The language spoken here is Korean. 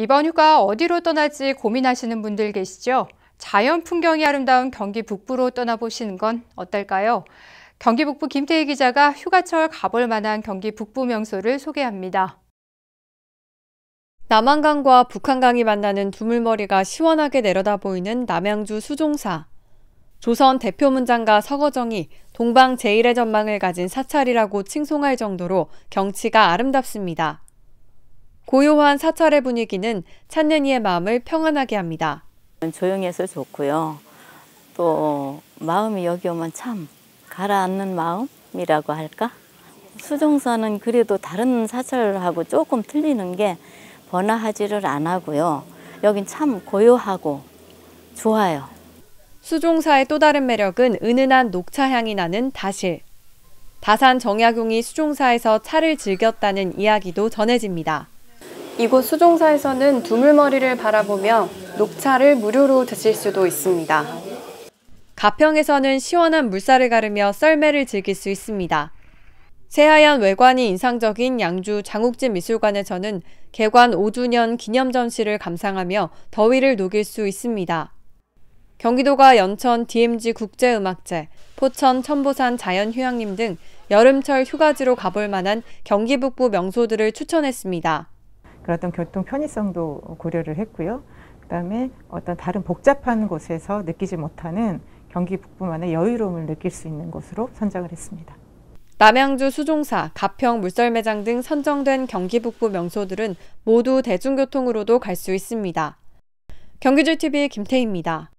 이번 휴가 어디로 떠날지 고민하시는 분들 계시죠? 자연 풍경이 아름다운 경기 북부로 떠나보시는 건 어떨까요? 경기 북부 김태희 기자가 휴가철 가볼 만한 경기 북부 명소를 소개합니다. 남한강과 북한강이 만나는 두물머리가 시원하게 내려다 보이는 남양주 수종사. 조선 대표 문장가 서거정이 동방 제일의 전망을 가진 사찰이라고 칭송할 정도로 경치가 아름답습니다. 고요한 사찰의 분위기는 찾는 이의 마음을 평안하게 합니다. 조용해서 좋고요. 또 마음이 여기 오면 참 가라앉는 마음이라고 할까? 수종사는 그래도 다른 사찰하고 조금 틀리는 게 번화하지를 안 하고요. 여긴 참 고요하고 좋아요. 수종사의 또 다른 매력은 은은한 녹차향이 나는 다실. 다산 정약용이 수종사에서 차를 즐겼다는 이야기도 전해집니다. 이곳 수종사에서는 두물머리를 바라보며 녹차를 무료로 드실 수도 있습니다. 가평에서는 시원한 물살을 가르며 썰매를 즐길 수 있습니다. 새하얀 외관이 인상적인 양주 장욱진 미술관에서는 개관 5주년 기념 전시를 감상하며 더위를 녹일 수 있습니다. 경기도가 연천 DMG 국제음악제, 포천 천보산 자연휴양림 등 여름철 휴가지로 가볼 만한 경기 북부 명소들을 추천했습니다. 그어던 교통 편의성도 고려를 했고요. 그다음에 어떤 다른 복잡한 곳에서 느끼지 못하는 경기 북부만의 여유로움을 느낄 수 있는 곳으로 선정을 했습니다. 남양주 수종사, 가평 물설 매장 등 선정된 경기 북부 명소들은 모두 대중교통으로도 갈 수 있습니다. 경기줄 TV 김태희입니다.